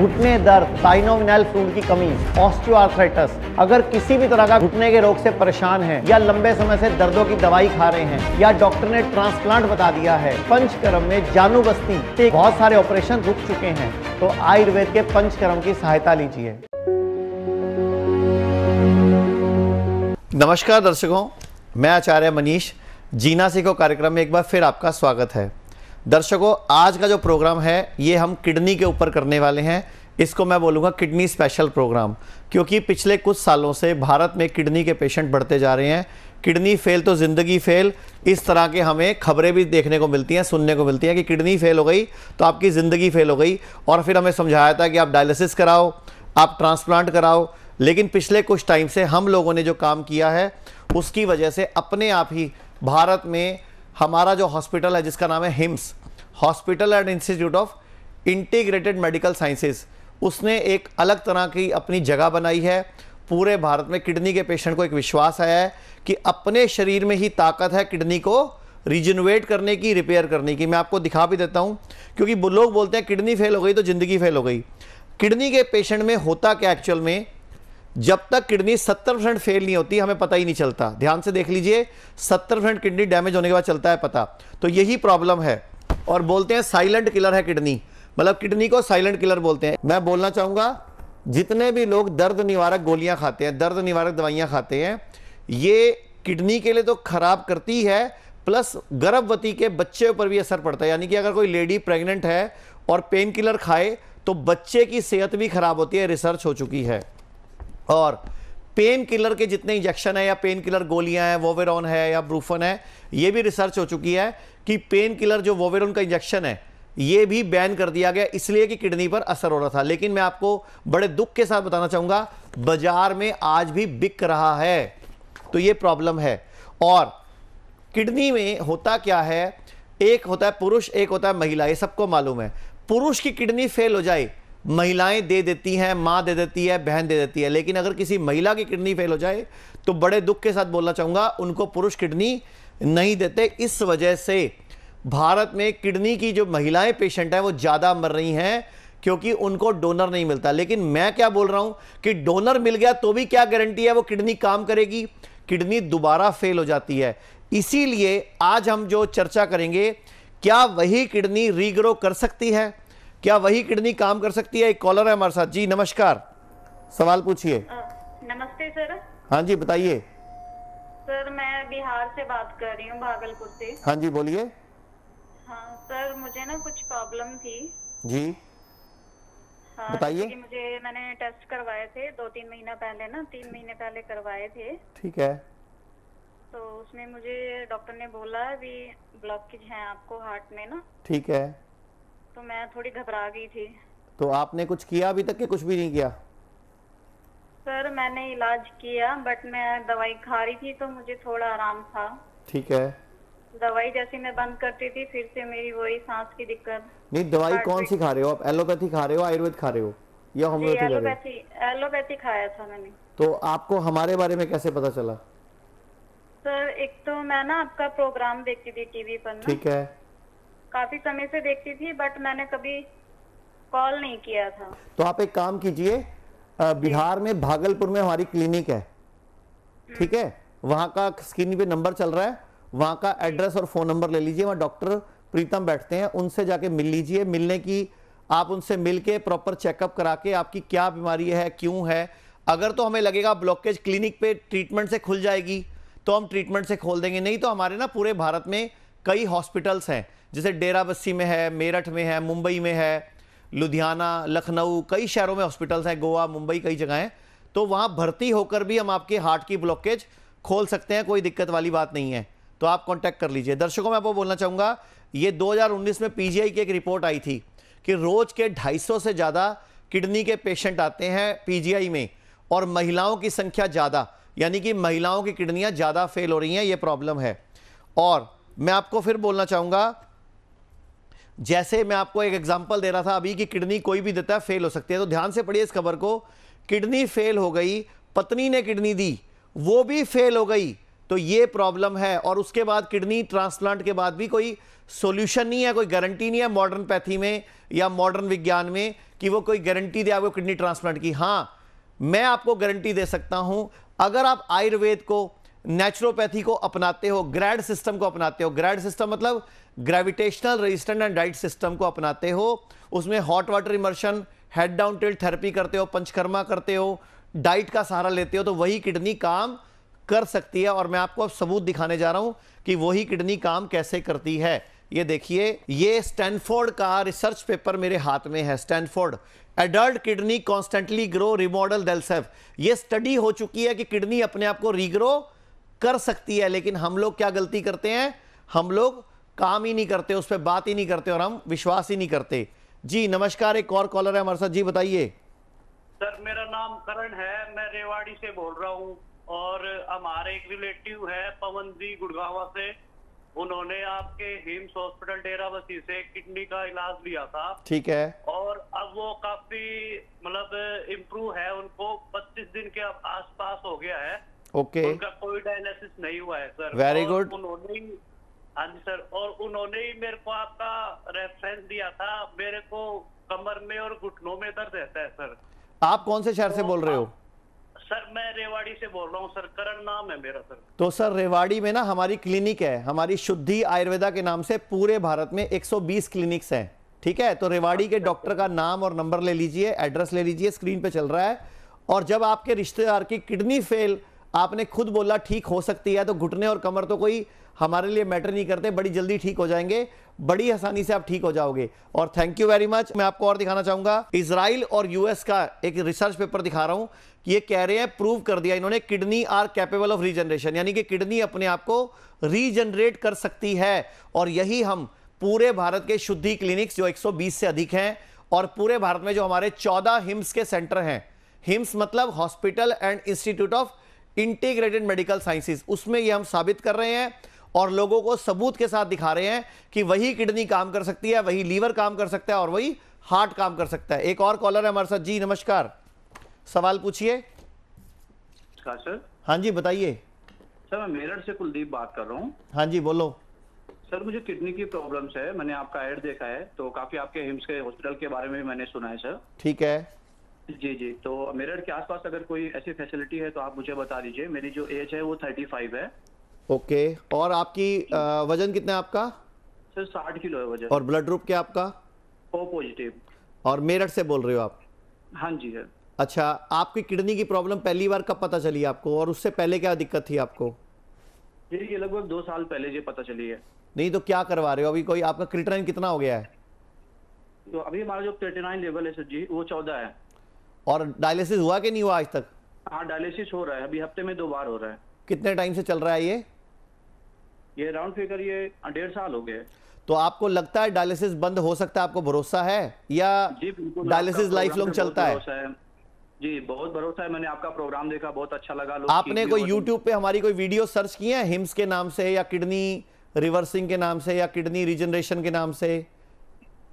घुटने दर्द साइनोविनाइल फ्लूड की कमी ऑस्ट्रियोआर्थराइटिस अगर किसी भी तरह का घुटने के रोग से परेशान है या लंबे समय से दर्दों की दवाई खा रहे हैं या डॉक्टर ने ट्रांसप्लांट बता दिया है पंचकर्म में जानू बस्ती तो बहुत सारे ऑपरेशन रुक चुके हैं तो आयुर्वेद के पंचकर्म की सहायता लीजिए नमस्कार दर्शकों मैं आचार्य मनीष जीना सिखो कार्यक्रम में एक बार फिर आपका स्वागत है दर्शकों आज का जो प्रोग्राम है ये हम किडनी के ऊपर करने वाले हैं इसको मैं बोलूँगा किडनी स्पेशल प्रोग्राम क्योंकि पिछले कुछ सालों से भारत में किडनी के पेशेंट बढ़ते जा रहे हैं किडनी फेल तो ज़िंदगी फेल इस तरह के हमें खबरें भी देखने को मिलती हैं सुनने को मिलती हैं कि किडनी फेल हो गई तो आपकी ज़िंदगी फेल हो गई और फिर हमें समझाया था कि आप डायलिसिस कराओ आप ट्रांसप्लांट कराओ लेकिन पिछले कुछ टाइम से हम लोगों ने जो काम किया है उसकी वजह से अपने आप ही भारत में हमारा जो हॉस्पिटल है जिसका नाम है HIIMS hospital and institute of integrated medical sciences उसने एक अलग तरह की अपनी जगह बनाई है पूरे भारत में किडनी के पेशेंट को एक विश्वास आया है कि अपने शरीर में ही ताकत है किडनी को रिजनवेट करने की रिपेयर करने की मैं आपको दिखा भी देता हूँ क्योंकि लोग बोलते हैं किडनी फेल हो गई तो ज़िंदगी फेल हो गई किडनी के पेशेंट में होता क्या एक्चुअल में जब तक किडनी 70 परसेंट फेल नहीं होती हमें पता ही नहीं चलता ध्यान से देख लीजिए 70 परसेंट किडनी डैमेज होने के बाद चलता है पता तो यही प्रॉब्लम है और बोलते हैं साइलेंट किलर है किडनी मतलब किडनी को साइलेंट किलर बोलते हैं मैं बोलना चाहूंगा जितने भी लोग दर्द निवारक गोलियां खाते हैं दर्द निवारक दवाइयां खाते हैं ये किडनी के लिए तो खराब करती है प्लस गर्भवती के बच्चे पर भी असर पड़ता है यानी कि अगर कोई लेडी प्रेग्नेंट है और पेन किलर खाए तो बच्चे की सेहत भी खराब होती है रिसर्च हो चुकी है और पेन किलर के जितने इंजेक्शन है या पेन किलर गोलियां हैं वोवेरॉन है या ब्रूफन है ये भी रिसर्च हो चुकी है कि पेन किलर जो वोवेरॉन का इंजेक्शन है ये भी बैन कर दिया गया इसलिए कि किडनी पर असर हो रहा था लेकिन मैं आपको बड़े दुख के साथ बताना चाहूँगा बाजार में आज भी बिक रहा है तो ये प्रॉब्लम है और किडनी में होता क्या है एक होता है पुरुष एक होता है महिला ये सबको मालूम है पुरुष की किडनी फेल हो जाए महिलाएं दे देती हैं माँ दे देती है बहन दे देती है लेकिन अगर किसी महिला की किडनी फेल हो जाए तो बड़े दुख के साथ बोलना चाहूँगा उनको पुरुष किडनी नहीं देते इस वजह से भारत में किडनी की जो महिलाएं पेशेंट हैं वो ज़्यादा मर रही हैं क्योंकि उनको डोनर नहीं मिलता लेकिन मैं क्या बोल रहा हूँ कि डोनर मिल गया तो भी क्या गारंटी है वो किडनी काम करेगी किडनी दोबारा फेल हो जाती है इसीलिए आज हम जो चर्चा करेंगे क्या वही किडनी रीग्रो कर सकती है क्या वही किडनी काम कर सकती है एक कॉलर है हमारे साथ जी नमस्कार सवाल पूछिए नमस्ते सर हाँ जी बताइए सर मैं बिहार से बात कर रही हूँ भागलपुर से हाँ जी बोलिए हाँ सर मुझे ना कुछ प्रॉब्लम थी जी हाँ, बताइए मुझे मैंने टेस्ट करवाए थे दो तीन महीना पहले ना तीन महीने पहले करवाए थे ठीक है तो उसमें मुझे डॉक्टर ने बोला ब्लॉकेज है आपको हार्ट में ना ठीक है तो मैं थोड़ी घबरा गई थी तो आपने कुछ किया अभी तक के कुछ भी नहीं किया सर मैंने इलाज किया बट मैं दवाई खा रही थी तो मुझे थोड़ा आराम था ठीक है दवाई जैसी मैं बंद करती थी फिर से मेरी वही सांस की दिक्कत नहीं दवाई कौन सी खा रहे हो आप एलोपैथी खा रहे हो आयुर्वेद खा रहे हो या होम्योपैथी एलोपैथी एलोपैथी खाया था मैंने तो आपको हमारे बारे में कैसे पता चला सर एक तो मैं ना आपका प्रोग्राम देखती थी टीवी पर ठीक है काफी समय से देखती थी बट मैंने कभी कॉल नहीं किया था तो आप एक काम कीजिए बिहार में भागलपुर में हमारी क्लिनिक है हम्म। ठीक है वहाँ का स्क्रीन पे नंबर चल रहा है वहाँ का एड्रेस और फ़ोन नंबर ले लीजिए वहाँ डॉक्टर प्रीतम बैठते हैं उनसे जाके मिल लीजिए मिलने की आप उनसे मिलके प्रॉपर चेकअप करा के आपकी क्या बीमारी है क्यों है अगर तो हमें लगेगा ब्लॉकेज क्लिनिक पे ट्रीटमेंट से खुल जाएगी तो हम ट्रीटमेंट से खोल देंगे नहीं तो हमारे ना पूरे भारत में कई हॉस्पिटल्स हैं जैसे डेरा बस्सी में है मेरठ में है मुंबई में है लुधियाना लखनऊ कई शहरों में हॉस्पिटल्स हैं गोवा मुंबई कई जगह हैं तो वहाँ भर्ती होकर भी हम आपके हार्ट की ब्लॉकेज खोल सकते हैं कोई दिक्कत वाली बात नहीं है तो आप कॉन्टैक्ट कर लीजिए दर्शकों मैं आपको बोलना चाहूँगा ये दो में पी की एक रिपोर्ट आई थी कि रोज़ के ढाई से ज़्यादा किडनी के पेशेंट आते हैं पी में और महिलाओं की संख्या ज़्यादा यानी कि महिलाओं की किडनियाँ ज़्यादा फेल हो रही हैं ये प्रॉब्लम है और मैं आपको फिर बोलना चाहूंगा जैसे मैं आपको एक एग्जाम्पल दे रहा था अभी कि किडनी कोई भी देता है फेल हो सकती है तो ध्यान से पढ़िए इस खबर को किडनी फेल हो गई पत्नी ने किडनी दी वो भी फेल हो गई तो ये प्रॉब्लम है और उसके बाद किडनी ट्रांसप्लांट के बाद भी कोई सॉल्यूशन नहीं है कोई गारंटी नहीं है मॉडर्न पैथी में या मॉडर्न विज्ञान में कि वो कोई गारंटी दे आपको किडनी ट्रांसप्लांट की हाँ मैं आपको गारंटी दे सकता हूं अगर आप आयुर्वेद को नेचुरोपैथी को अपनाते हो ग्रैड सिस्टम को अपनाते हो ग्रैड सिस्टम मतलब gravitational resistant and diet system को अपनाते हो उसमें hot water immersion head down tilt therapy करते हो पंचकर्मा करते हो डाइट का सहारा लेते हो तो वही किडनी काम कर सकती है और मैं आपको अब सबूत दिखाने जा रहा हूँ कि वही किडनी काम कैसे करती है ये देखिए ये स्टैनफोर्ड का रिसर्च पेपर मेरे हाथ में है Stanford adult kidney constantly grow remodel दल ये स्टडी हो चुकी है कि किडनी अपने आप को रीग्रो कर सकती है लेकिन हम लोग क्या गलती करते हैं हम लोग काम ही नहीं करते उस पर बात ही नहीं करते और हम विश्वास ही नहीं करते जी नमस्कार एक और कॉलर है हमारे साथ जी बताइए सर मेरा नाम करण है मैं रेवाड़ी से बोल रहा हूँ और हमारे एक रिलेटिव है पवन जी गुड़गावा से उन्होंने आपके हिम्स हॉस्पिटल डेरा बसी से किडनी का इलाज लिया था ठीक है और अब वो काफी मतलब इम्प्रूव है उनको 25 दिन के आसपास हो गया है ओके उनका कोई डायलिसिस नहीं हुआ है सर वेरी गुड उन्होंने ही हाँ जी सर और उन्होंने ही मेरे को आपका रेफरेंस दिया था मेरे को कमर में और घुटनों में दर्द रहता है सर आप कौन से शहर तो से बोल रहे हो सर मैं रेवाड़ी से बोल रहा हूँ सर करण नाम है मेरा सर तो सर रेवाड़ी में ना हमारी क्लिनिक है हमारी शुद्धि आयुर्वेदा के नाम से पूरे भारत में 120 क्लिनिक्स हैं ठीक है तो रेवाड़ी के डॉक्टर अच्छा, अच्छा, का अच्छा। नाम और नंबर ले लीजिए एड्रेस ले लीजिए स्क्रीन पे चल रहा है और जब आपके रिश्तेदार की किडनी फेल आपने खुद बोला ठीक हो सकती है तो घुटने और कमर तो कोई हमारे लिए मैटर नहीं करते बड़ी जल्दी ठीक हो जाएंगे बड़ी आसानी से आप ठीक हो जाओगे और थैंक यू वेरी मच मैं आपको और दिखाना चाहूंगा इसराइल और यूएस का एक रिसर्च पेपर दिखा रहा हूं कि ये कह रहे हैं प्रूव कर दिया इन्होंने kidney are capable of regeneration यानी कि किडनी अपने आप को रीजनरेट कर सकती है और यही हम पूरे भारत के शुद्धि क्लिनिक्स जो 120 से अधिक हैं और पूरे भारत में जो हमारे 14 हिम्स के सेंटर हैं हिम्स मतलब hospital and institute of integrated medical sciences उसमें ये हम साबित कर रहे हैं और लोगों को सबूत के साथ दिखा रहे हैं कि वही किडनी काम कर सकती है वही लीवर काम कर सकता है और वही हार्ट काम कर सकता है एक और कॉलर है हमारे साथ जी नमस्कार सवाल पूछिए हाँ जी बताइए सर मैं मेरठ से कुलदीप बात कर रहा हूँ हाँ जी बोलो सर मुझे किडनी की प्रॉब्लम्स है मैंने आपका एड देखा है तो काफी आपके हिम्स के हॉस्पिटल के बारे में मैंने सुना है सर ठीक है जी जी तो मेरठ के आसपास अगर कोई ऐसी फैसिलिटी है तो आप मुझे बता दीजिए मेरी जो एज है वो थर्टी फाइव है ओके और आपकी वजन कितना है आपका सर साठ किलो है वजन और ब्लड ग्रुप क्या आपका ओ पॉजिटिव और मेरठ से बोल रहे हो आप हाँ जी सर अच्छा आपकी किडनी की प्रॉब्लम पहली बार कब पता चली आपको और उससे पहले क्या दिक्कत थी आपको ये लगभग दो साल पहले ये पता चली है नहीं तो क्या करवा रहे हो अभी कोई आपका क्रिटनाइन कितना हो गया है तो अभी हमारा जो क्रिटनाइन लेवल है सर जी वो चौदह है और डायलिसिस हुआ कि नहीं हुआ आज तक हाँ डायलिसिस हो रहा है अभी हफ्ते में दो बार हो रहा है कितने टाइम से चल रहा है ये ये राउंड फिगर ये डेढ़ साल हो गए तो आपको लगता है डायलिसिस बंद हो सकता है आपको भरोसा है या डायलिसिस लाइफ लॉन्ग चलता है जी बहुत भरोसा है मैंने आपका प्रोग्राम देखा बहुत अच्छा लगा लोग आपने कोई यूट्यूब पे हमारी कोई वीडियो सर्च की है हिम्स के नाम से या किडनी रिवर्सिंग के नाम से या किडनी रिजनरेशन के नाम से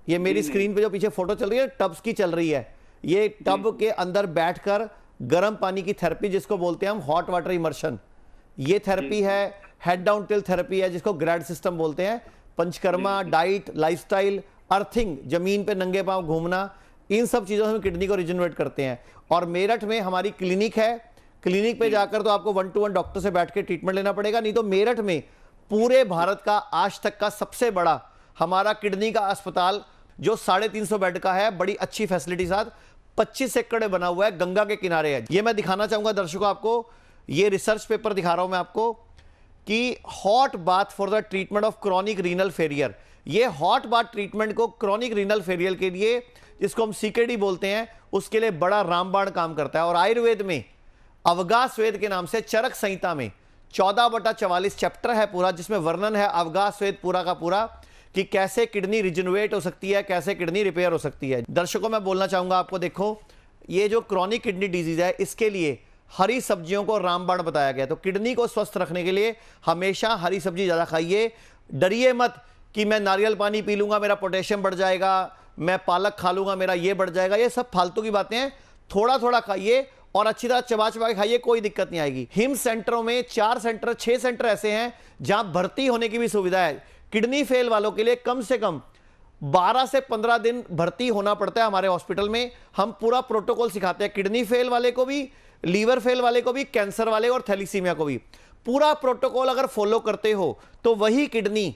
ये मेरी स्क्रीन पे जो पीछे फोटो चल रही है टब्स की चल रही है ये टब के अंदर बैठकर गर्म पानी की थेरेपी जिसको बोलते हैं हम हॉट वाटर इमर्शन ये थेरेपी है हेड डाउन टिल थेरेपी है जिसको ग्रैड सिस्टम बोलते हैं पंचकर्मा डाइट लाइफस्टाइल अर्थिंग जमीन पे नंगे पांव घूमना इन सब चीज़ों से हम किडनी को रिजनरेट करते हैं और मेरठ में हमारी क्लिनिक है क्लिनिक पे जाकर तो आपको वन टू वन डॉक्टर से बैठ के ट्रीटमेंट लेना पड़ेगा नहीं तो मेरठ में पूरे भारत का आज तक का सबसे बड़ा हमारा किडनी का अस्पताल जो साढ़े तीन सौ बेड का है बड़ी अच्छी फैसिलिटी साथ पच्चीस एकड़ में बना हुआ है गंगा के किनारे है ये मैं दिखाना चाहूंगा दर्शकों आपको ये रिसर्च पेपर दिखा रहा हूं मैं आपको कि hot bath for the treatment of chronic renal failure ये हॉट बाथ ट्रीटमेंट को क्रॉनिक रीनल फेरियर के लिए जिसको हम सीकेडी बोलते हैं उसके लिए बड़ा रामबाण काम करता है और आयुर्वेद में अवगास वेद के नाम से चरक संहिता में चौदह बटा चवालीस चैप्टर है पूरा जिसमें वर्णन है अवगास वेद पूरा का पूरा कि कैसे किडनी रिजनवेट हो सकती है कैसे किडनी रिपेयर हो सकती है दर्शकों मैं बोलना चाहूँगा आपको देखो ये जो क्रॉनिक किडनी डिजीज़ है इसके लिए हरी सब्जियों को रामबाण बताया गया तो किडनी को स्वस्थ रखने के लिए हमेशा हरी सब्जी ज़्यादा खाइए डरिए मत कि मैं नारियल पानी पी लूँगा मेरा पोटेशियम बढ़ जाएगा मैं पालक खा लूँगा मेरा ये बढ़ जाएगा ये सब फालतू की बातें हैं थोड़ा थोड़ा खाइए और अच्छी तरह चबा चबा के खाइए कोई दिक्कत नहीं आएगी हिम सेंटरों में चार सेंटर छः सेंटर ऐसे हैं जहाँ भर्ती होने की भी सुविधा है किडनी फेल वालों के लिए कम से कम 12 से 15 दिन भर्ती होना पड़ता है हमारे हॉस्पिटल में हम पूरा प्रोटोकॉल सिखाते हैं किडनी फेल वाले को भी लीवर फेल वाले को भी कैंसर वाले और थैलीसीमिया को भी पूरा प्रोटोकॉल अगर फॉलो करते हो तो वही किडनी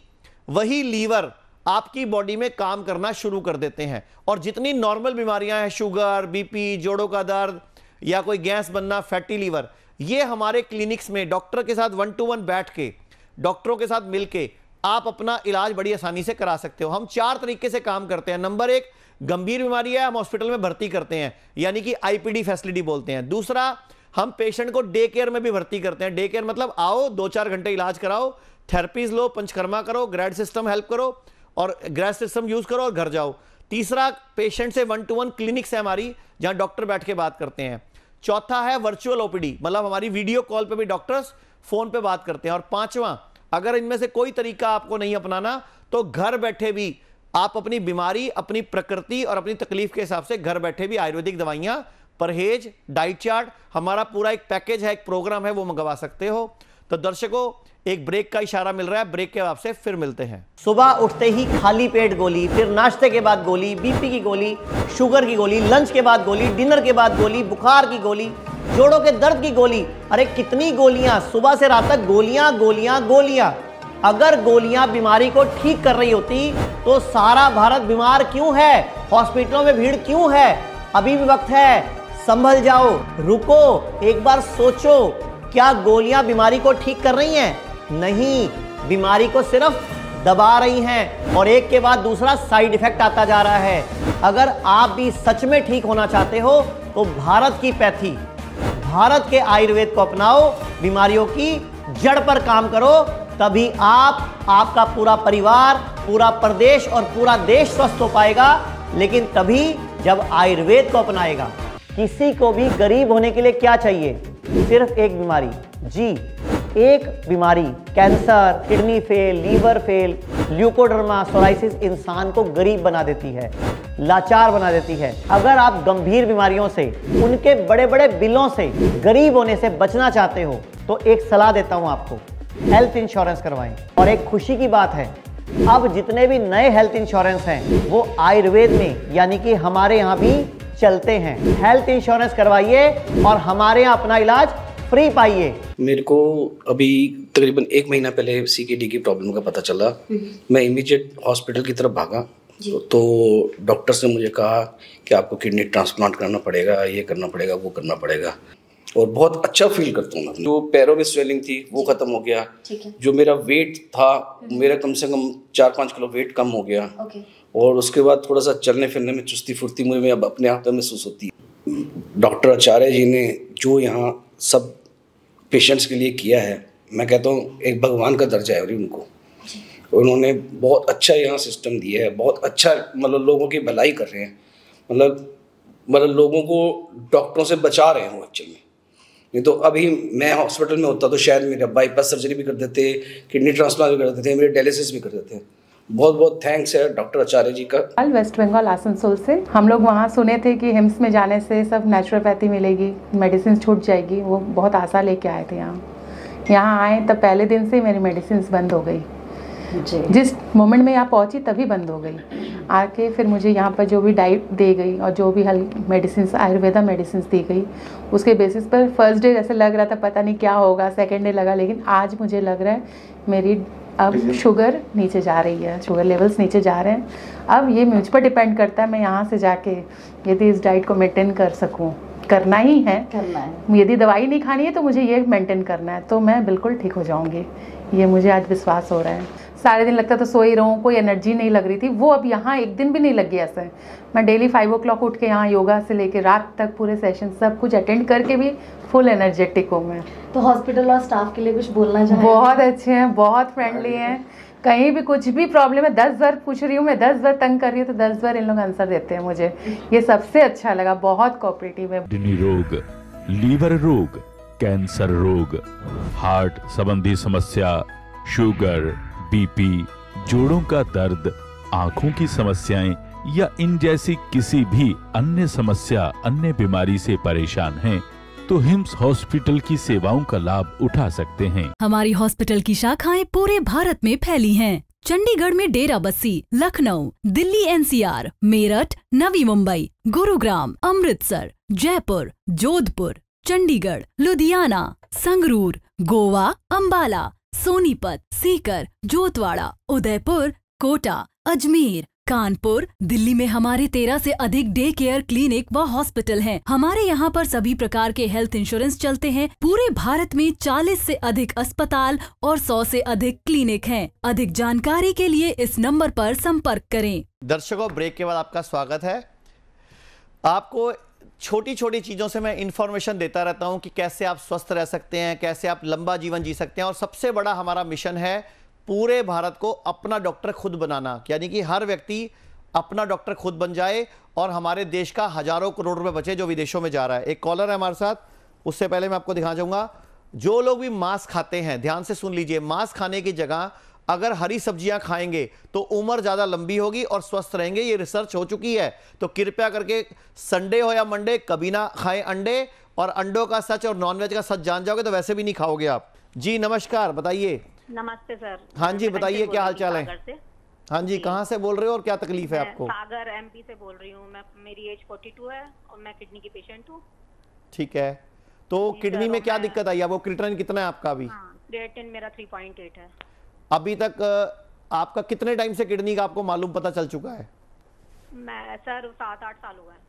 वही लीवर आपकी बॉडी में काम करना शुरू कर देते हैं और जितनी नॉर्मल बीमारियां हैं शुगर बीपी जोड़ों का दर्द या कोई गैस बनना फैटी लीवर ये हमारे क्लिनिक्स में डॉक्टर के साथ वन टू वन बैठ के डॉक्टरों के साथ मिलके आप अपना इलाज बड़ी आसानी से करा सकते हो हम चार तरीके से काम करते हैं नंबर एक गंभीर बीमारी है हम हॉस्पिटल में भर्ती करते हैं यानी कि आईपीडी फैसिलिटी बोलते हैं दूसरा हम पेशेंट को डे केयर में भी भर्ती करते हैं डे केयर मतलब आओ दो चार घंटे इलाज कराओ थेरेपीज लो पंचकर्मा करो ग्रेड सिस्टम हेल्प करो और ग्रेड सिस्टम यूज़ करो और घर जाओ तीसरा पेशेंट से वन टू वन क्लिनिक्स है हमारी जहां डॉक्टर बैठ के बात करते हैं चौथा है वर्चुअल ओपीडी मतलब हमारी वीडियो कॉल पर भी डॉक्टर्स फोन पे बात करते हैं और पांचवा अगर इनमें से कोई तरीका आपको नहीं अपनाना तो घर बैठे भी आप अपनी बीमारी अपनी प्रकृति और अपनी तकलीफ के हिसाब से घर बैठे भी आयुर्वेदिक दवाइयां परहेज डाइट चार्ट हमारा पूरा एक पैकेज है एक प्रोग्राम है वो मंगवा सकते हो तो दर्शकों एक ब्रेक का इशारा मिल रहा है ब्रेक के बाद से फिर मिलते हैं सुबह उठते ही खाली पेट गोली फिर नाश्ते के बाद गोली बीपी की गोली शुगर की गोली लंच के बाद गोली डिनर के बाद गोली बुखार की गोली जोड़ों के दर्द की गोली अरे कितनी गोलियां सुबह से रात तक गोलियां गोलियां गोलियां अगर गोलियां बीमारी को ठीक कर रही होती तो सारा भारत बीमार क्यों है हॉस्पिटलों में भीड़ क्यों है अभी भी वक्त है संभल जाओ रुको एक बार सोचो क्या गोलियां बीमारी को ठीक कर रही हैं नहीं बीमारी को सिर्फ दबा रही हैं और एक के बाद दूसरा साइड इफेक्ट आता जा रहा है अगर आप भी सच में ठीक होना चाहते हो तो भारत की पैथी भारत के आयुर्वेद को अपनाओ बीमारियों की जड़ पर काम करो तभी आप आपका पूरा परिवार पूरा प्रदेश और पूरा देश स्वस्थ हो पाएगा लेकिन तभी जब आयुर्वेद को अपनाएगा किसी को भी गरीब होने के लिए क्या चाहिए सिर्फ एक बीमारी जी एक बीमारी cancer kidney fail liver fail leukoderma psoriasis इंसान को गरीब बना देती है लाचार बना देती है अगर आप गंभीर बीमारियों से उनके बड़े बड़े बिलों से गरीब होने से बचना चाहते हो तो एक सलाह देता हूं आपको हेल्थ इंश्योरेंस करवाएं और एक खुशी की बात है अब जितने भी नए हेल्थ इंश्योरेंस हैं वो आयुर्वेद में यानी कि हमारे यहाँ भी चलते हैं हेल्थ इंश्योरेंस करवाइए और हमारे यहाँ अपना इलाज फ्री पाइए मेरे को अभी तकरीबन एक महीना पहले सीकेडी की प्रॉब्लम का पता चला मैं इमीडिएट हॉस्पिटल की तरफ भागा तो डॉक्टर से मुझे कहा कि आपको किडनी ट्रांसप्लांट करना पड़ेगा ये करना पड़ेगा वो करना पड़ेगा और बहुत अच्छा फील करता हूँ मैं जो पैरों में स्वेलिंग थी वो खत्म हो गया जो मेरा वेट था हम्म। मेरा कम से कम चार पाँच किलो वेट कम हो गया और उसके बाद थोड़ा सा चलने फिरने में चुस्ती फुर्ती मुझे अब अपने आप में महसूस होती है डॉक्टर आचार्य जी ने जो यहाँ सब पेशेंट्स के लिए किया है मैं कहता हूँ एक भगवान का दर्जा है उनको उन्होंने बहुत अच्छा यहाँ सिस्टम दिया है बहुत अच्छा मतलब लोगों की भलाई कर रहे हैं मतलब मतलब लोगों को डॉक्टरों से बचा रहे हैं एक्चुअल में नहीं तो अभी मैं हॉस्पिटल में होता तो शायद मेरा बाईपास सर्जरी भी कर देते किडनी ट्रांसप्लांट भी कर देते मेरे डायलिसिस भी कर देते बहुत बहुत थैंक्स है डॉक्टर आचार्य जी का कल वेस्ट बंगाल आसनसोल से हम लोग वहाँ सुने थे कि हिम्स में जाने से सब नेचुरोपैथी मिलेगी मेडिसिन छूट जाएगी वो बहुत आशा लेके आए थे यहाँ यहाँ आए तब पहले दिन से मेरी मेडिसिन बंद हो गई जिस मोमेंट में यहाँ पहुँची तभी बंद हो गई आके फिर मुझे यहाँ पर जो भी डाइट दी गई और जो भी हल मेडिसिन आयुर्वेदा मेडिसिन दी गई उसके बेसिस पर फर्स्ट डे जैसे लग रहा था पता नहीं क्या होगा सेकेंड डे लगा लेकिन आज मुझे लग रहा है मेरी अब शुगर नीचे जा रही है शुगर लेवल्स नीचे जा रहे हैं अब ये मुझ पर डिपेंड करता है मैं यहाँ से जाके यदि इस डाइट को मेंटेन कर सकूँ करना ही है करना है यदि दवाई नहीं खानी है तो मुझे ये मेंटेन करना है तो मैं बिल्कुल ठीक हो जाऊँगी ये मुझे आज विश्वास हो रहा है सारे दिन लगता था सो ही रहूँ कोई एनर्जी नहीं लग रही थी वो अब यहाँ एक दिन भी नहीं लग गया सर मैं डेली फाइव ओ क्लॉक उठ के यहाँ योगा से लेके रात तक पूरे सेशन सब कुछ अटेंड करके भी फुल एनर्जेटिक हूँ मैं तो हॉस्पिटल और स्टाफ के लिए कुछ बोलना चाहिए बहुत अच्छे हैं बहुत फ्रेंडली हैं कहीं भी कुछ भी प्रॉब्लम है दस बार पूछ रही हूँ मैं दस बार तंग कर रही हूँ तो दस बार इन लोग आंसर देते हैं मुझे ये सबसे अच्छा लगा बहुत कॉपरेटिव है रोग लीवर रोग कैंसर रोग हार्ट संबंधी समस्या शुगर बीपी जोड़ों का दर्द आंखों की समस्याएं या इन जैसी किसी भी अन्य समस्या अन्य बीमारी से परेशान हैं तो हिम्स हॉस्पिटल की सेवाओं का लाभ उठा सकते हैं हमारी हॉस्पिटल की शाखाएं पूरे भारत में फैली हैं चंडीगढ़ में डेरा बस्सी लखनऊ दिल्ली एनसीआर मेरठ नवी मुंबई गुरुग्राम अमृतसर जयपुर जोधपुर चंडीगढ़ लुधियाना संगरूर गोवा अम्बाला सोनीपत सीकर जोतवाड़ा उदयपुर कोटा अजमेर कानपुर दिल्ली में हमारे तेरह से अधिक डे केयर क्लिनिक व हॉस्पिटल हैं। हमारे यहाँ पर सभी प्रकार के हेल्थ इंश्योरेंस चलते हैं पूरे भारत में 40 से अधिक अस्पताल और 100 से अधिक क्लिनिक हैं। अधिक जानकारी के लिए इस नंबर पर संपर्क करें दर्शकों ब्रेक के बाद आपका स्वागत है आपको छोटी छोटी चीज़ों से मैं इन्फॉर्मेशन देता रहता हूं कि कैसे आप स्वस्थ रह सकते हैं कैसे आप लंबा जीवन जी सकते हैं और सबसे बड़ा हमारा मिशन है पूरे भारत को अपना डॉक्टर खुद बनाना यानी कि हर व्यक्ति अपना डॉक्टर खुद बन जाए और हमारे देश का हज़ारों करोड़ रुपए बचे जो विदेशों में जा रहा है एक कॉलर है हमारे साथ उससे पहले मैं आपको दिखा जाऊंगा जो लोग भी मास्क खाते हैं ध्यान से सुन लीजिए मास्क खाने की जगह अगर हरी सब्जियां खाएंगे तो उम्र ज़्यादा लंबी होगी और स्वस्थ रहेंगे ये रिसर्च हो चुकी है तो कृपया करके संडे हो या मंडे कभी ना खाएं अंडे और अंडों का सच और नॉनवेज का सच जान जाओगे तो वैसे भी नहीं खाओगे आप जी नमस्कार बताइए नमस्ते सर हाँ जी बताइए क्या हाल चाल है हाँ जी कहाँ से बोल रहे हो और क्या तकलीफ है आपको सागर एमपी से बोल रही हूँ मेरी एज 42 है और मैं किडनी की पेशेंट हूँ ठीक है तो किडनी में क्या दिक्कत आई वो क्रिटन कितना है आपका अभी क्रिएटिन हाँ, मेरा 3.8 है अभी तक आपका कितने टाइम से किडनी का आपको मालूम पता चल चुका है मैं सर सात आठ साल हुआ है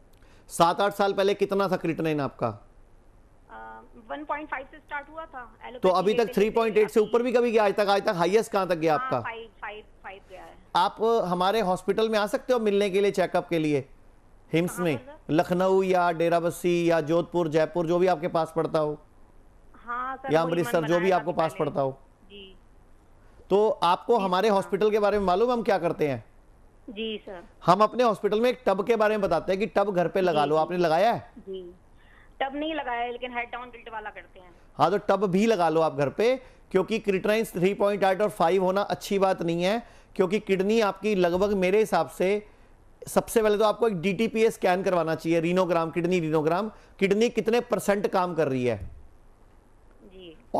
सात आठ साल पहले कितना था क्रिटनाइन आपका uh, 1.5 से स्टार्ट हुआ था तो अभी तक 3.8 से ऊपर भी कभी गया आज तक आज तक हाईएस्ट कहाँ तक गया हाँ, आपका आप हमारे हॉस्पिटल में आ सकते हो मिलने के लिए चेकअप के लिए हिम्स में लखनऊ या डेरा या जोधपुर जयपुर जो भी आपके पास पड़ता हो हाँ, सर, या अमृतसर जो भी आपको पास पड़ता हो तो आपको हमारे हॉस्पिटल के बारे में मालूम हम क्या करते हैं जी सर हम अपने हॉस्पिटल में एक टब के बारे में बताते हैं कि टब घर पे लगा लो आपने लगाया है टब नहीं लगाया लेकिन हेड डाउन बिल्ट वाला करते हैं हाँ तो टब भी लगा लो आप घर पे क्योंकि क्रिटराइन थ्री पॉइंट आठ और फाइव होना अच्छी बात नहीं है क्योंकि किडनी आपकी लगभग मेरे हिसाब से सबसे पहले तो आपको एक डीटीपीए स्कैन करवाना चाहिए रीनोग्राम किडनी रीनोग्राम किडनी कितने परसेंट काम कर रही है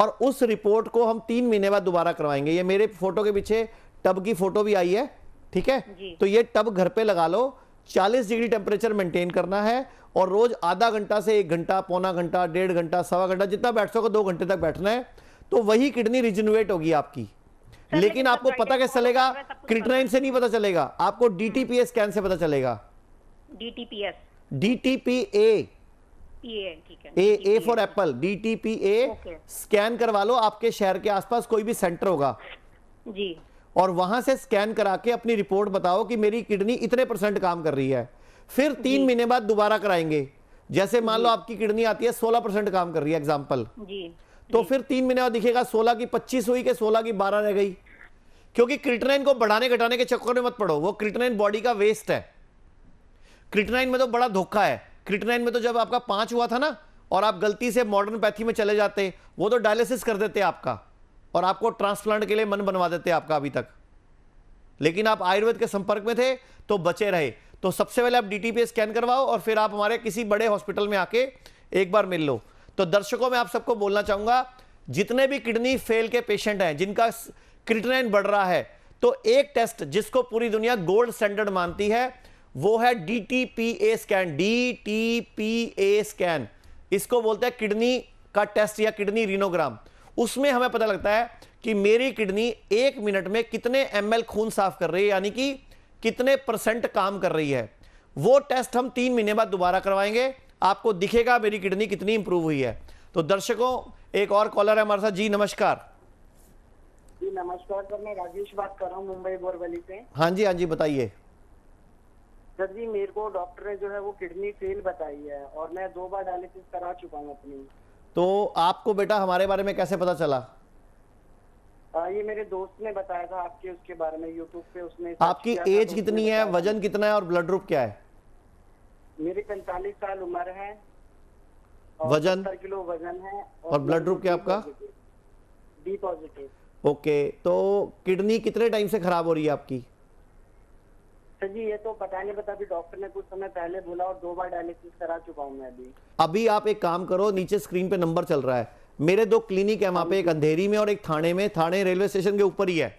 और उस रिपोर्ट को हम तीन महीने बाद दोबारा करवाएंगे ये मेरे फोटो के पीछे टब की फोटो भी आई है ठीक है तो ये टब घर पे लगा लो 40 डिग्री टेम्परेचर मेंटेन करना है और रोज आधा घंटा से एक घंटा पौना घंटा डेढ़ घंटा सवा घंटा जितना बैठ सको दो घंटे तक बैठना है तो वही किडनी रिजनवेट होगी आपकी लेकिन आपको पता कैसे चलेगा क्रिटनाइन से नहीं पता चलेगा आपको हम्म। डीटीपीए कैन से पता चलेगा DTPS DTPA A A for apple D T P A scan करवा लो आपके शहर के आसपास कोई भी सेंटर होगा जी और वहां से स्कैन करा के अपनी रिपोर्ट बताओ कि मेरी किडनी इतने परसेंट काम कर रही है फिर तीन महीने बाद दोबारा कराएंगे जैसे मान लो आपकी किडनी आती है सोलह परसेंट काम कर रही है एग्जाम्पल तो फिर तीन महीने बाद दिखेगा सोलह की पच्चीस हुई के सोलह की बारह रह गई क्योंकि क्रिटनाइन को बढ़ाने घटाने के चक्कर में मत पड़ो वो क्रिटनाइन बॉडी का वेस्ट है क्रिटनाइन में तो बड़ा धोखा है क्रिटनाइन में तो जब आपका पांच हुआ था ना और आप गलती से मॉडर्न पैथी में चले जाते वो तो डायलिसिस कर देते आपका और आपको ट्रांसप्लांट के लिए मन बनवा देते आपका अभी तक लेकिन आप आयुर्वेद के संपर्क में थे तो बचे रहे तो सबसे पहले आप डी स्कैन करवाओ और फिर आप हमारे किसी बड़े हॉस्पिटल में आके एक बार मिल लो तो दर्शकों में आप सबको बोलना चाहूंगा जितने भी किडनी फेल के पेशेंट हैं जिनका क्रिटनाइन बढ़ रहा है तो एक टेस्ट जिसको पूरी दुनिया गोल्ड स्टैंडर्ड मानती है वो है D T P A scan D T P A scan इसको बोलते हैं किडनी का टेस्ट या किडनी रिनोग्राम उसमें हमें पता लगता है कि मेरी किडनी एक मिनट में कितने एम खून साफ कर रही है यानी कि कितने परसेंट काम कर रही है वो टेस्ट हम तीन महीने बाद दोबारा करवाएंगे आपको दिखेगा मेरी किडनी कितनी इंप्रूव हुई है तो दर्शकों एक और कॉलर है हमारे साथ जी नमस्कार जी नमस्कार सर मैं राजेश बात कर रहा हूँ मुंबई बोरवली से हाँ जी हाँ जी बताइए सर जी मेरे को डॉक्टर ने जो है वो किडनी फेल बताई है और मैं दो बार डायलिसिस करा चुका हूँ अपनी तो आपको बेटा हमारे बारे में कैसे पता चला आ, ये मेरे दोस्त ने बताया था आपके उसके बारे में यूट्यूब पे उसने आपकी एज तो कितनी है वजन कितना है और ब्लड ग्रुप क्या है मेरी पैंतालीस साल उम्र है वजन किलो वजन है और ब्लड ग्रुप क्या आपका बी पॉजिटिव ओके तो किडनी कितने टाइम से खराब हो रही है आपकी सर जी ये तो पता नहीं बता अभी डॉक्टर ने कुछ समय पहले बोला और दो बार डायलिसिस करा चुका हूँ मैं अभी अभी आप एक काम करो नीचे स्क्रीन पे नंबर चल रहा है मेरे दो क्लिनिक है वहां पे एक अंधेरी में और एक थाने में थाने रेलवे स्टेशन के ऊपर ही है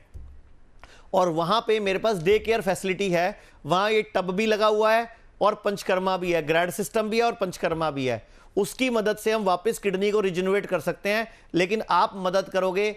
और वहां पे मेरे पास डे केयर फैसिलिटी है वहां ये टब भी लगा हुआ है और पंचकर्मा भी है ग्रैंड सिस्टम भी है और पंचकर्मा भी है उसकी मदद से हम वापस किडनी को रिजिनोवेट कर सकते हैं लेकिन आप मदद करोगे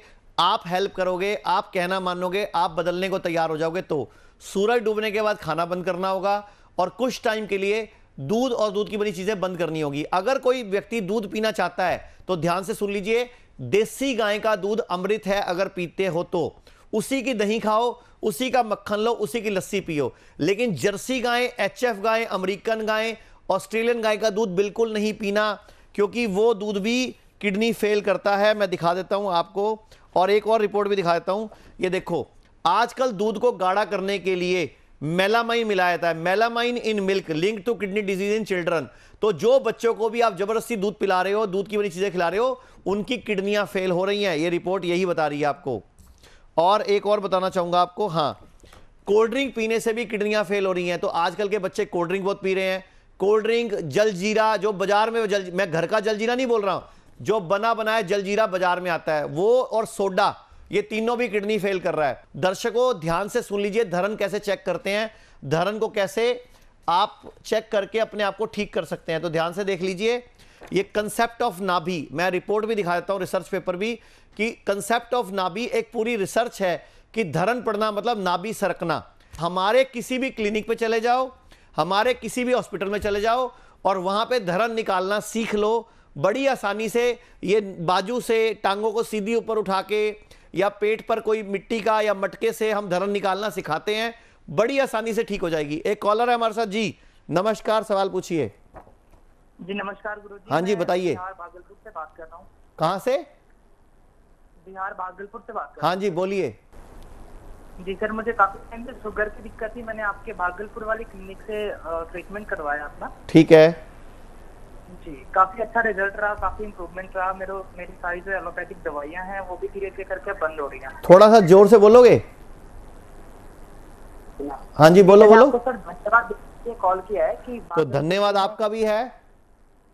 आप हेल्प करोगे आप कहना मानोगे आप बदलने को तैयार हो जाओगे तो सूरज डूबने के बाद खाना बंद करना होगा और कुछ टाइम के लिए दूध और दूध की बनी चीज़ें बंद करनी होगी अगर कोई व्यक्ति दूध पीना चाहता है तो ध्यान से सुन लीजिए देसी गाय का दूध अमृत है अगर पीते हो तो उसी की दही खाओ उसी का मक्खन लो उसी की लस्सी पियो लेकिन जर्सी गाय एफ गाय अमरीकन गाय ऑस्ट्रेलियन गाय का दूध बिल्कुल नहीं पीना क्योंकि वो दूध भी किडनी फेल करता है मैं दिखा देता हूँ आपको और एक और रिपोर्ट भी दिखा देता हूँ ये देखो आजकल दूध को गाढ़ा करने के लिए मेलामाइन मिलाया जाता है melamine in milk link to kidney disease in children तो जो बच्चों को भी आप जबरदस्ती दूध पिला रहे हो दूध की बड़ी चीज़ें खिला रहे हो उनकी किडनियां फेल हो रही हैं ये रिपोर्ट यही बता रही है आपको और एक और बताना चाहूंगा आपको हाँ कोल्ड ड्रिंक पीने से भी किडनियां फेल हो रही हैं तो आजकल के बच्चे कोल्ड ड्रिंक बहुत पी रहे हैं कोल्ड ड्रिंक जल जीरा जो बाजार में जल मैं घर का जल जीरा नहीं बोल रहा हूं जो बना बनाया जल जीरा बाजार में आता है वो और सोडा ये तीनों भी किडनी फेल कर रहा है दर्शकों ध्यान से सुन लीजिए धरन कैसे चेक करते हैं धरन को कैसे आप चेक करके अपने आप को ठीक कर सकते हैं तो ध्यान से देख लीजिए ये कंसेप्ट ऑफ नाभि मैं रिपोर्ट भी दिखा देता हूं रिसर्च पेपर भी कि कंसेप्ट ऑफ नाभि एक पूरी रिसर्च है कि धरन पड़ना मतलब नाभि सरकना हमारे किसी भी क्लिनिक पे चले जाओ हमारे किसी भी हॉस्पिटल में चले जाओ और वहां पे धरन निकालना सीख लो बड़ी आसानी से ये बाजू से टांगों को सीधी ऊपर उठा के या पेट पर कोई मिट्टी का या मटके से हम धरन निकालना सिखाते हैं बड़ी आसानी से ठीक हो जाएगी एक कॉलर है हमारे साथ जी नमस्कार सवाल पूछिए जी नमस्कार गुरु जी हाँ जी बताइए भागलपुर से बात कर रहा हूँ कहाँ से बिहार भागलपुर से बात कर हाँ जी बोलिए जी सर मुझे काफी टाइम से शुगर की दिक्कत थी मैंने आपके भागलपुर वाली क्लिनिक से ट्रीटमेंट करवाया अपना ठीक है जी काफी अच्छा रिजल्ट रहा काफी इम्प्रूवमेंट रहा मेरे मेरी सारी जो एलोपैथिक दवाइयाँ हैं वो भी धीरे धीरे करके बंद हो रही हैं थोड़ा सा जोर से बोलोगे हाँ जी बोलो बोलो सर धन्यवाद कॉल किया है कि तो धन्यवाद आपका भी है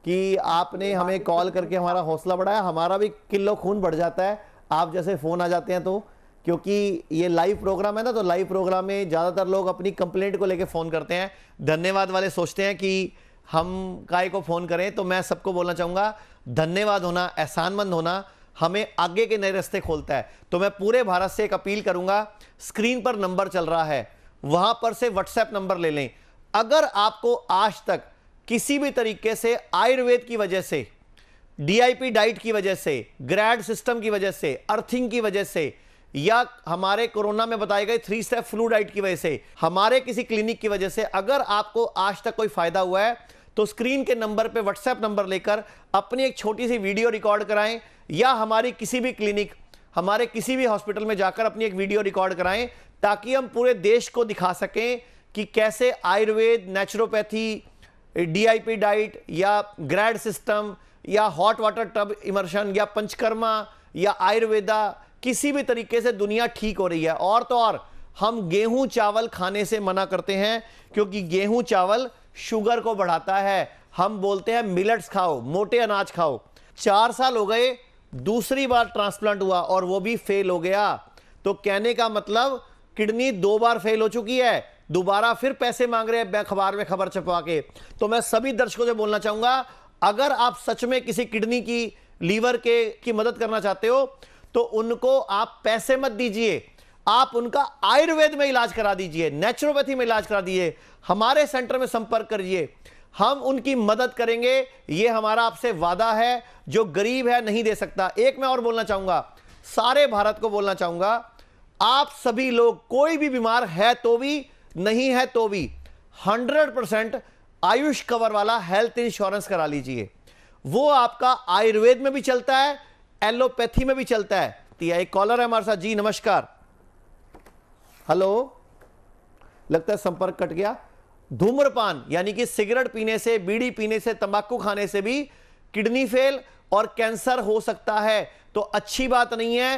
कि आपने हमें कॉल तो करके हमारा हौसला बढ़ाया हमारा भी किलो खून बढ़ जाता है आप जैसे फोन आ जाते हैं तो क्योंकि ये लाइव प्रोग्राम है ना तो लाइव प्रोग्राम में ज़्यादातर लोग अपनी कंप्लेंट को लेके फ़ोन करते हैं धन्यवाद वाले सोचते हैं कि हम काय को फ़ोन करें तो मैं सबको बोलना चाहूंगा धन्यवाद होना एहसानमंद होना हमें आगे के नए रास्ते खोलता है तो मैं पूरे भारत से एक अपील करूंगा स्क्रीन पर नंबर चल रहा है वहां पर से व्हाट्सएप नंबर ले लें अगर आपको आज तक किसी भी तरीके से आयुर्वेद की वजह से डीआईपी डाइट की वजह से ग्रैड सिस्टम की वजह से अर्थिंग की वजह से या हमारे कोरोना में बताए गए थ्री स्टेप फ्लू डाइट की वजह से हमारे किसी क्लिनिक की वजह से अगर आपको आज तक कोई फायदा हुआ है तो स्क्रीन के नंबर पे व्हाट्सएप नंबर लेकर अपनी एक छोटी सी वीडियो रिकॉर्ड कराएं या हमारी किसी भी क्लिनिक हमारे किसी भी हॉस्पिटल में जाकर अपनी एक वीडियो रिकॉर्ड कराएं ताकि हम पूरे देश को दिखा सकें कि कैसे आयुर्वेद नेचुरोपैथी डी डाइट या ग्रैड सिस्टम या हॉट वाटर टब इमर्शन या पंचकर्मा या आयुर्वेदा किसी भी तरीके से दुनिया ठीक हो रही है और तो और हम गेहूं चावल खाने से मना करते हैं क्योंकि गेहूं चावल शुगर को बढ़ाता है हम बोलते हैं मिलट्स खाओ मोटे अनाज खाओ चार साल हो गए दूसरी बार ट्रांसप्लांट हुआ और वो भी फेल हो गया तो कहने का मतलब किडनी दो बार फेल हो चुकी है दोबारा फिर पैसे मांग रहे हैं अखबार में खबर छपवा के तो मैं सभी दर्शकों से बोलना चाहूंगा अगर आप सच में किसी किडनी की लीवर के की मदद करना चाहते हो तो उनको आप पैसे मत दीजिए आप उनका आयुर्वेद में इलाज करा दीजिए नेचुरोपैथी में इलाज करा दीजिए हमारे सेंटर में संपर्क करिए हम उनकी मदद करेंगे ये हमारा आपसे वादा है जो गरीब है नहीं दे सकता एक मैं और बोलना चाहूंगा सारे भारत को बोलना चाहूंगा आप सभी लोग कोई भी बीमार है तो भी नहीं है तो भी 100 परसेंट आयुष कवर वाला हेल्थ इंश्योरेंस करा लीजिए वो आपका आयुर्वेद में भी चलता है एलोपैथी में भी चलता है दिया एक कॉलर है हमारे साथ जी नमस्कार हेलो लगता है संपर्क कट गया धूम्रपान यानी कि सिगरेट पीने से बीड़ी पीने से तंबाकू खाने से भी किडनी फेल और कैंसर हो सकता है तो अच्छी बात नहीं है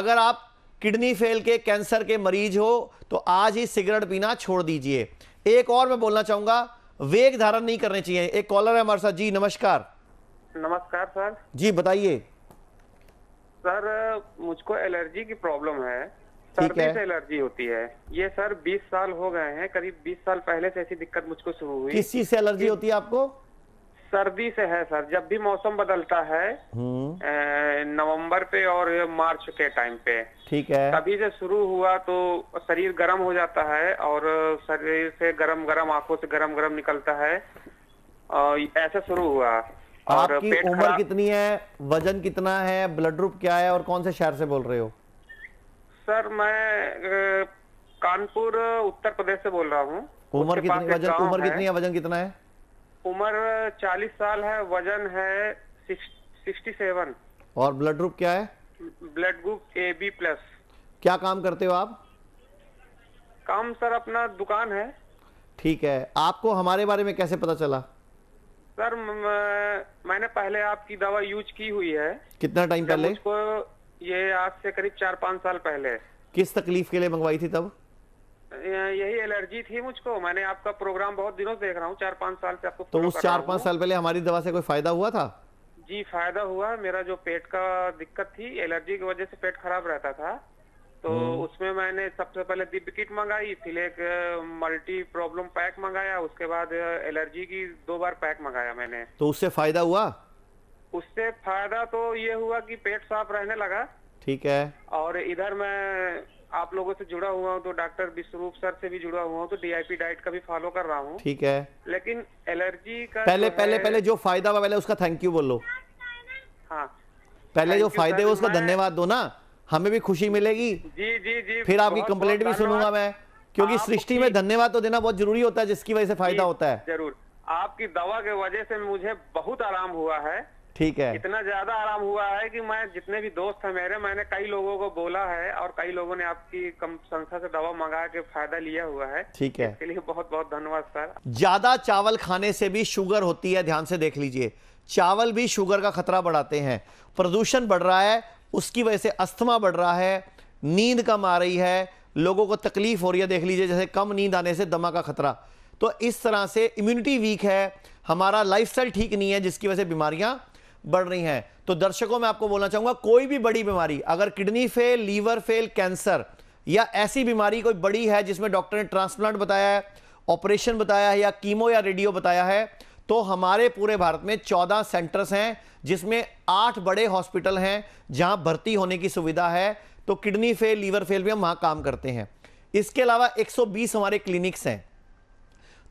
अगर आप किडनी फेल के कैंसर के मरीज हो तो आज ही सिगरेट पीना छोड़ दीजिए एक और मैं बोलना चाहूंगा वेग धारण नहीं करने चाहिए एक कॉलर है हमारे साथ जी नमस्कार नमस्कार सर जी बताइए सर मुझको एलर्जी की प्रॉब्लम है सर्दी से एलर्जी होती है ये सर 20 साल हो गए हैं करीब 20 साल पहले से ऐसी दिक्कत मुझको शुरू हुई किस चीज से एलर्जी होती है आपको सर्दी से है सर जब भी मौसम बदलता है हम्म। नवंबर पे और मार्च के टाइम पे ठीक है तभी से शुरू हुआ तो शरीर गर्म हो जाता है और शरीर से गर्म गर्म आंखों से गर्म गर्म निकलता है और ऐसा शुरू हुआ आपकी उम्र कितनी है वजन कितना है ब्लड ग्रुप क्या है और कौन से शहर से बोल रहे हो सर मैं कानपुर उत्तर प्रदेश से बोल रहा हूँ उम्र कितनी वजन उम्र कितनी है वजन कितना है उम्र चालीस साल है वजन है सिक्सटी सेवन और ब्लड ग्रुप क्या है blood group A B plus क्या काम करते हो आप काम सर अपना दुकान है ठीक है आपको हमारे बारे में कैसे पता चला सर मैंने पहले आपकी दवा यूज की हुई है कितना टाइम पहले उसको ये आज से करीब चार पाँच साल पहले किस तकलीफ के लिए मंगवाई थी तब यही एलर्जी थी मुझको मैंने आपका प्रोग्राम बहुत दिनों से देख रहा हूँ चार पाँच साल से आपको तो उस चार पाँच साल पहले हमारी दवा से कोई फायदा हुआ था जी फायदा हुआ मेरा जो पेट का दिक्कत थी एलर्जी की वजह से पेट खराब रहता था तो हम्म। उसमें मैंने सबसे पहले दिव्य किट मंगाई फिर एक मल्टी प्रॉब्लम पैक मंगाया उसके बाद एलर्जी की दो बार पैक मंगाया मैंने तो उससे फायदा हुआ उससे फायदा तो ये हुआ कि पेट साफ रहने लगा ठीक है और इधर मैं आप लोगों से जुड़ा हुआ हूँ तो डॉक्टर विश्वरूप सर से भी जुड़ा हुआ हूँ तो डीआईपी डाइट का भी फॉलो कर रहा हूँ ठीक है लेकिन एलर्जी का पहले तो पहले पहले जो फायदा हुआ पहले उसका थैंक यू बोलो हाँ पहले जो फायदे उसका धन्यवाद दो ना हमें भी खुशी मिलेगी जी जी जी फिर आपकी कंप्लेंट भी सुनूंगा मैं क्योंकि सृष्टि में धन्यवाद तो देना बहुत जरूरी होता है जिसकी वजह से फायदा होता है जरूर आपकी दवा के वजह से मुझे बहुत आराम हुआ है ठीक है इतना ज्यादा आराम हुआ है कि मैं जितने भी दोस्त हैं मेरे मैंने कई लोगों को बोला है और कई लोगों ने आपकी कम संस्था से दवा मंगा के फायदा लिया हुआ है ठीक है इसके लिए बहुत बहुत धन्यवाद सर ज्यादा चावल खाने से भी शुगर होती है ध्यान से देख लीजिए चावल भी शुगर का खतरा बढ़ाते हैं प्रदूषण बढ़ रहा है उसकी वजह से अस्थमा बढ़ रहा है नींद कम आ रही है लोगों को तकलीफ हो रही है देख लीजिए जैसे कम नींद आने से दमा का खतरा तो इस तरह से इम्यूनिटी वीक है हमारा लाइफस्टाइल ठीक नहीं है जिसकी वजह से बीमारियां बढ़ रही हैं तो दर्शकों मैं आपको बोलना चाहूंगा कोई भी बड़ी बीमारी अगर kidney fail liver fail cancer या ऐसी बीमारी कोई बड़ी है जिसमें डॉक्टर ने ट्रांसप्लांट बताया है ऑपरेशन बताया है या कीमो या रेडियो बताया है तो हमारे पूरे भारत में चौदह सेंटर्स हैं जिसमें आठ बड़े हॉस्पिटल हैं जहां भर्ती होने की सुविधा है तो किडनी फेल लीवर फेल भी हम वहां काम करते हैं इसके अलावा 120 हमारे क्लिनिक्स हैं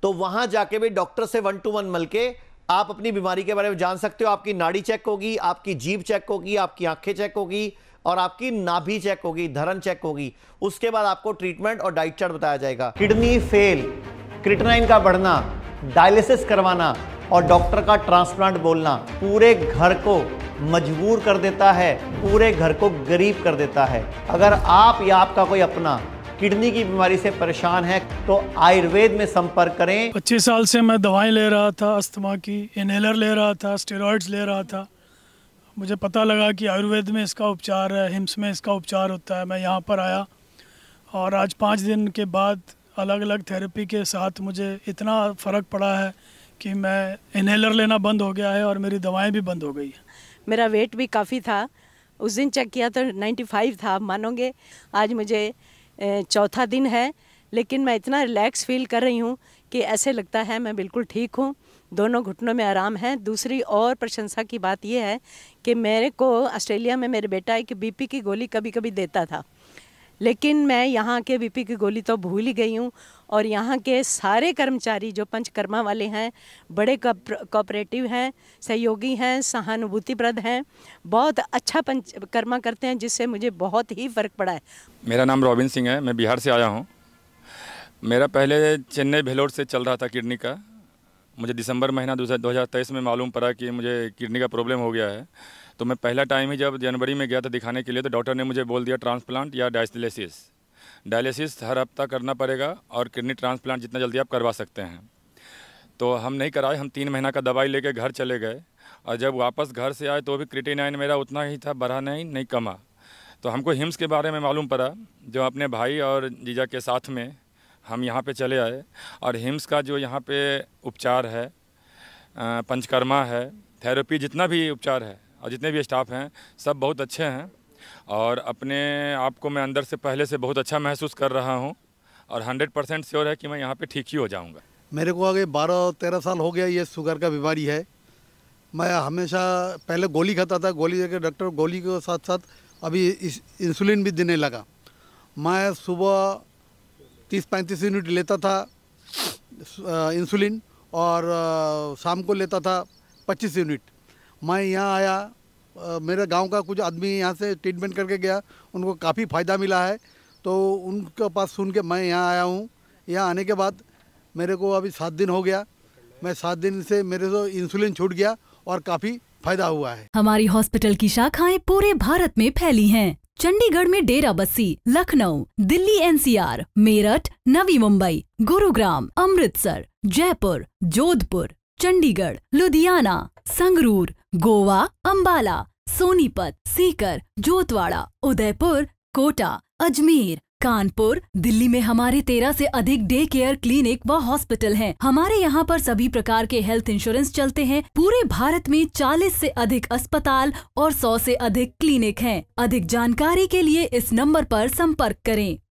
तो वहां जाके भी डॉक्टर से वन टू वन मिल के आप अपनी बीमारी के बारे में जान सकते हो आपकी नाड़ी चेक होगी आपकी जीव चेक होगी आपकी आंखें चेक होगी और आपकी नाभि चेक होगी धरन चेक होगी उसके बाद आपको ट्रीटमेंट और डाइट चार्ट बताया जाएगा किडनी फेल क्रिटनाइन का बढ़ना डायलिसिस करवाना और डॉक्टर का ट्रांसप्लांट बोलना पूरे घर को मजबूर कर देता है पूरे घर को गरीब कर देता है अगर आप या आपका कोई अपना किडनी की बीमारी से परेशान है तो आयुर्वेद में संपर्क करें 25 साल से मैं दवाएं ले रहा था अस्थमा की इनहेलर ले रहा था स्टेरॉइड्स ले रहा था मुझे पता लगा कि आयुर्वेद में इसका उपचार है हिम्स में इसका उपचार होता है मैं यहाँ पर आया और आज पाँच दिन के बाद अलग अलग थेरेपी के साथ मुझे इतना फ़र्क पड़ा है कि मैं इन्हेलर लेना बंद हो गया है और मेरी दवाएं भी बंद हो गई हैं मेरा वेट भी काफ़ी था उस दिन चेक किया तो 95 था मानोगे आज मुझे चौथा दिन है लेकिन मैं इतना रिलैक्स फील कर रही हूँ कि ऐसे लगता है मैं बिल्कुल ठीक हूँ दोनों घुटनों में आराम है दूसरी और प्रशंसा की बात यह है कि मेरे को ऑस्ट्रेलिया में मेरे बेटा एक बीपी की गोली कभी कभी देता था लेकिन मैं यहाँ के बीपी की गोली तो भूल ही गई हूँ और यहाँ के सारे कर्मचारी जो पंचकर्मा वाले हैं बड़े कोऑपरेटिव हैं सहयोगी हैं सहानुभूतिप्रद हैं बहुत अच्छा पंचकर्मा करते हैं जिससे मुझे बहुत ही फ़र्क पड़ा है मेरा नाम रॉबिन सिंह है मैं बिहार से आया हूँ मेरा पहले चेन्नई भेलोर से चल रहा था किडनी का मुझे दिसंबर महीना दो हज़ार तेईस में मालूम पड़ा कि मुझे किडनी का प्रॉब्लम हो गया है तो मैं पहला टाइम ही जब जनवरी में गया था दिखाने के लिए तो डॉक्टर ने मुझे बोल दिया ट्रांसप्लांट या डायलिसिस डायलिसिस हर हफ्ता करना पड़ेगा और किडनी ट्रांसप्लांट जितना जल्दी आप करवा सकते हैं तो हम नहीं कराए हम तीन महीना का दवाई लेके घर चले गए और जब वापस घर से आए तो भी क्रिटेनाइन मेरा उतना ही था बढ़ा नहीं नहीं कमा तो हमको हिम्स के बारे में मालूम पड़ा जो अपने भाई और जीजा के साथ में हम यहाँ पे चले आए और हिम्स का जो यहाँ पे उपचार है पंचकर्मा है थेरेपी जितना भी उपचार है और जितने भी स्टाफ हैं सब बहुत अच्छे हैं और अपने आप को मैं अंदर से पहले से बहुत अच्छा महसूस कर रहा हूँ और हंड्रेड परसेंट श्योर है कि मैं यहाँ पे ठीक ही हो जाऊँगा मेरे को आगे बारह तेरह साल हो गया ये शुगर का बीमारी है मैं हमेशा पहले गोली खाता था गोली देकर डॉक्टर गोली के साथ साथ अभी इंसुलिन भी देने लगा मैं सुबह तीस पैंतीस यूनिट लेता था इंसुलिन और शाम को लेता था पच्चीस यूनिट मैं यहाँ आया मेरे गांव का कुछ आदमी यहाँ से ट्रीटमेंट करके गया उनको काफ़ी फ़ायदा मिला है तो उनके पास सुन के मैं यहाँ आया हूँ यहाँ आने के बाद मेरे को अभी सात दिन हो गया मैं सात दिन से मेरे को इंसुलिन छूट गया और काफ़ी फायदा हुआ है हमारी हॉस्पिटल की शाखाएं पूरे भारत में फैली हैं। चंडीगढ़ में डेरा बस्सी लखनऊ दिल्ली एनसीआर, मेरठ नवी मुंबई गुरुग्राम अमृतसर जयपुर जोधपुर चंडीगढ़ लुधियाना संगरूर गोवा अम्बाला सोनीपत सीकर जोतवाड़ा उदयपुर कोटा अजमेर कानपुर दिल्ली में हमारे तेरह से अधिक डे केयर क्लिनिक व हॉस्पिटल हैं। हमारे यहाँ पर सभी प्रकार के हेल्थ इंश्योरेंस चलते हैं पूरे भारत में 40 से अधिक अस्पताल और 100 से अधिक क्लिनिक हैं। अधिक जानकारी के लिए इस नंबर पर संपर्क करें